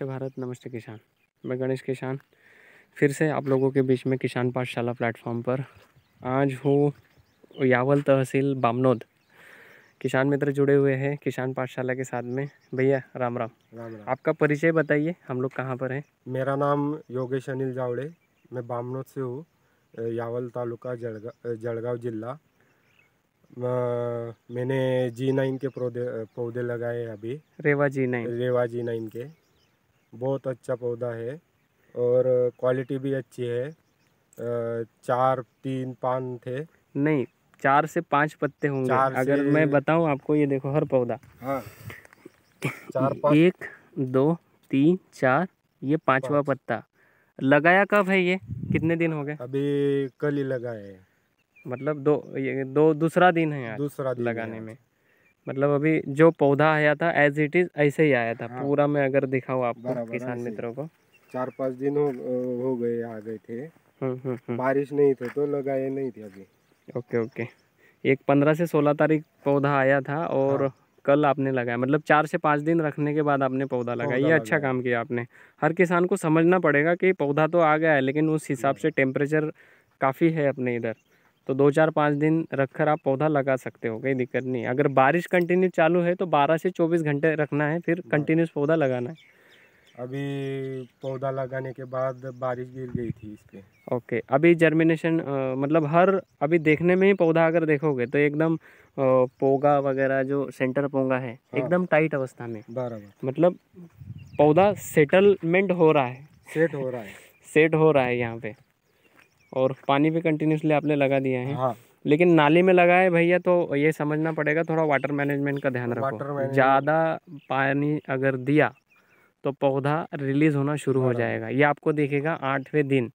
नमस्ते भारत नमस्ते किसान मैं गणेश किसान फिर से आप लोगों के बीच में किसान पाठशाला प्लेटफॉर्म पर आज हूँ यावल तहसील बामनोद किसान मित्र जुड़े हुए हैं किसान पाठशाला के साथ में भैया राम राम राम राम आपका परिचय बताइए हम लोग कहाँ पर हैं मेरा नाम योगेश अनिल जावड़े मैं बामनोद से हूँ यावल तालुका जलगा जलगाँव जिला मैंने जी नाइन के पौधे पौधे लगाए अभी रेवा जी नाइन रेवा जी नाइन के बहुत अच्छा पौधा है और क्वालिटी भी अच्छी है चार तीन पान थे नहीं चार से पांच पत्ते होंगे अगर मैं बताऊं आपको ये देखो हर पौधा हाँ, एक दो तीन चार ये पांचवा पांच। पत्ता लगाया कब है ये कितने दिन हो गए अभी कल ही लगाए मतलब दो ये दो दूसरा दिन है यार दूसरा दिन लगाने में मतलब अभी जो पौधा आया था एज इट इज ऐसे ही आया था हाँ। पूरा मैं अगर दिखाऊँ आपको किसान मित्रों को चार पाँच दिन हो हो गए आ गए थे हम्म, हम्म, हम्म। बारिश नहीं थे तो लगाए नहीं थे अभी ओके ओके एक पंद्रह से सोलह तारीख पौधा आया था और हाँ। कल आपने लगाया मतलब चार से पाँच दिन रखने के बाद आपने पौधा लगाया ये अच्छा काम किया आपने हर किसान को समझना पड़ेगा कि पौधा तो आ गया है लेकिन उस हिसाब हाँ। से टेम्परेचर काफ़ी है अपने इधर तो दो चार पाँच दिन रख कर आप पौधा लगा सकते हो कोई दिक्कत नहीं अगर बारिश कंटिन्यू चालू है तो बारह से चौबीस घंटे रखना है फिर कंटिन्यूस पौधा लगाना है अभी पौधा लगाने के बाद बारिश गिर गई थी इस पर ओके अभी जर्मिनेशन मतलब हर अभी देखने में ही पौधा अगर देखोगे तो एकदम पोगा वगैरह जो सेंटर पोंगा है हाँ। एकदम टाइट अवस्था में बराबर मतलब पौधा सेटलमेंट हो रहा है सेट हो रहा है सेट हो रहा है यहाँ पे और पानी भी कंटिन्यूसली आपने लगा दिया है हाँ। लेकिन नाली में लगाए भैया तो ये समझना पड़ेगा थोड़ा वाटर मैनेजमेंट का ध्यान रखो ज़्यादा पानी अगर दिया तो पौधा रिलीज़ होना शुरू हो जाएगा ये आपको देखेगा आठवें दिन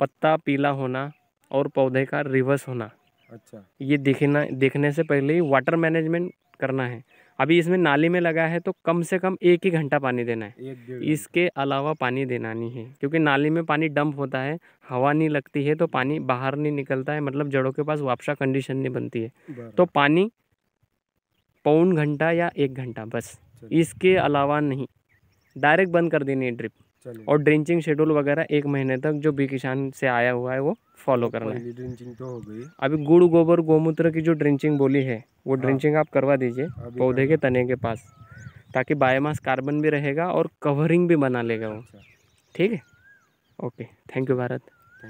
पत्ता पीला होना और पौधे का रिवर्स होना अच्छा ये देखना देखने से पहले ही वाटर मैनेजमेंट करना है अभी इसमें नाली में लगा है तो कम से कम एक ही घंटा पानी देना है इसके अलावा पानी देना नहीं है क्योंकि नाली में पानी डंप होता है हवा नहीं लगती है तो पानी बाहर नहीं निकलता है मतलब जड़ों के पास वापसा कंडीशन नहीं बनती है तो पानी पौन घंटा या एक घंटा बस इसके अलावा नहीं डायरेक्ट बंद कर देनी है ड्रिप और ड्रिंचिंग शेड्यूल वगैरह एक महीने तक जो बी किसान से आया हुआ है वो फॉलो तो करना है ड्रिंचिंग तो हो गई अभी गुड़ गोबर गोमूत्र की जो ड्रिंचिंग बोली है वो हाँ। ड्रिंचिंग आप करवा दीजिए पौधे के तने के पास ताकि बायोमास कार्बन भी रहेगा और कवरिंग भी बना लेगा वो अच्छा। ठीक है ओके थैंक यू भारत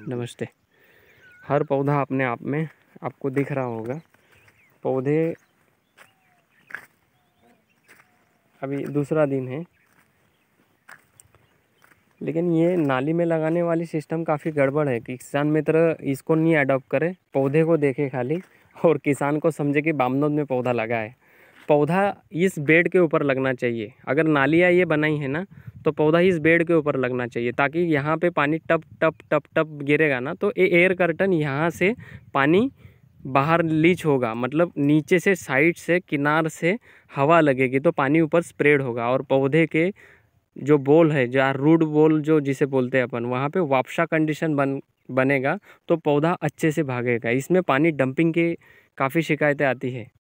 नमस्ते हर पौधा अपने आप में आपको दिख रहा होगा पौधे अभी दूसरा दिन है लेकिन ये नाली में लगाने वाली सिस्टम काफ़ी गड़बड़ है कि किसान मित्र इसको नहीं अडोप्ट करे पौधे को देखे खाली और किसान को समझे कि बामनोद में पौधा लगाए पौधा इस बेड के ऊपर लगना चाहिए अगर नालियाँ ये बनाई है ना तो पौधा इस बेड के ऊपर लगना चाहिए ताकि यहाँ पे पानी टप टप टप टप गिरेगा ना तो ये एयर कर्टन यहाँ से पानी बाहर लीच होगा मतलब नीचे से साइड से किनार से हवा लगेगी तो पानी ऊपर स्प्रेड होगा और पौधे के जो बोल है जो रूड बोल जो जिसे बोलते हैं अपन वहाँ पे वापसा कंडीशन बन बनेगा तो पौधा अच्छे से भागेगा इसमें पानी डंपिंग की काफ़ी शिकायतें आती है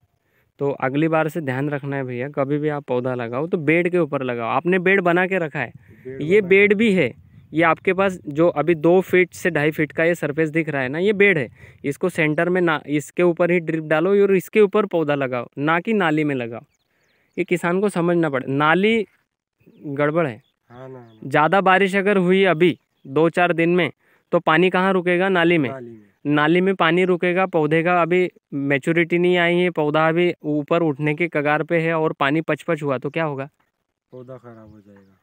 तो अगली बार से ध्यान रखना है भैया कभी भी आप पौधा लगाओ तो बेड के ऊपर लगाओ आपने बेड बना के रखा है बेड ये बेड भी है ये आपके पास जो अभी दो फीट से ढाई फीट का ये सरफेस दिख रहा है ना ये बेड है इसको सेंटर में ना इसके ऊपर ही ड्रिप डालो और इसके ऊपर पौधा लगाओ ना कि नाली में लगाओ ये किसान को समझना पड़े नाली गड़बड़ है हाँ ना, ना। ज़्यादा बारिश अगर हुई अभी दो चार दिन में तो पानी कहाँ रुकेगा नाली में नाली में, पानी रुकेगा पौधे का अभी मेच्योरिटी नहीं आई है पौधा अभी ऊपर उठने के कगार पे है और पानी पचपच हुआ तो क्या होगा पौधा खराब हो जाएगा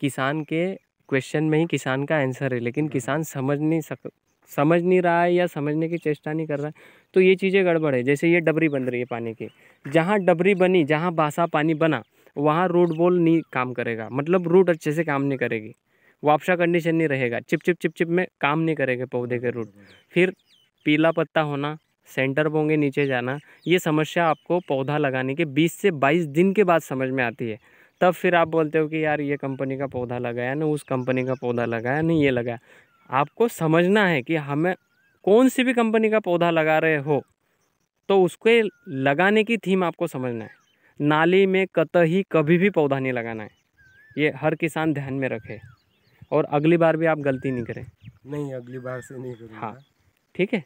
किसान के क्वेश्चन में ही किसान का आंसर है लेकिन हाँ। किसान समझ नहीं सक समझ नहीं रहा है या समझने की चेष्टा नहीं कर रहा है तो ये चीज़ें गड़बड़ है जैसे ये डबरी बन रही है पानी की जहाँ डबरी बनी जहाँ बासा पानी बना वहाँ रूट बॉल नहीं काम करेगा मतलब रूट अच्छे से काम नहीं करेगी वापसा कंडीशन नहीं रहेगा चिप चिप चिप चिप में काम नहीं करेगा पौधे के रूट फिर पीला पत्ता होना सेंटर बोंगे नीचे जाना ये समस्या आपको पौधा लगाने के 20 से 22 दिन के बाद समझ में आती है तब फिर आप बोलते हो कि यार ये कंपनी का पौधा लगाया ना उस कंपनी का पौधा लगाया नहीं ये लगाया आपको समझना है कि हमें कौन सी भी कंपनी का पौधा लगा रहे हो तो उसके लगाने की थीम आपको समझना है नाली में कतही कभी भी पौधा नहीं लगाना है ये हर किसान ध्यान में रखे और अगली बार भी आप गलती नहीं करें नहीं अगली बार से नहीं करें हाँ ठीक है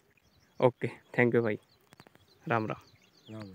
ओके थैंक यू भाई राम राम राम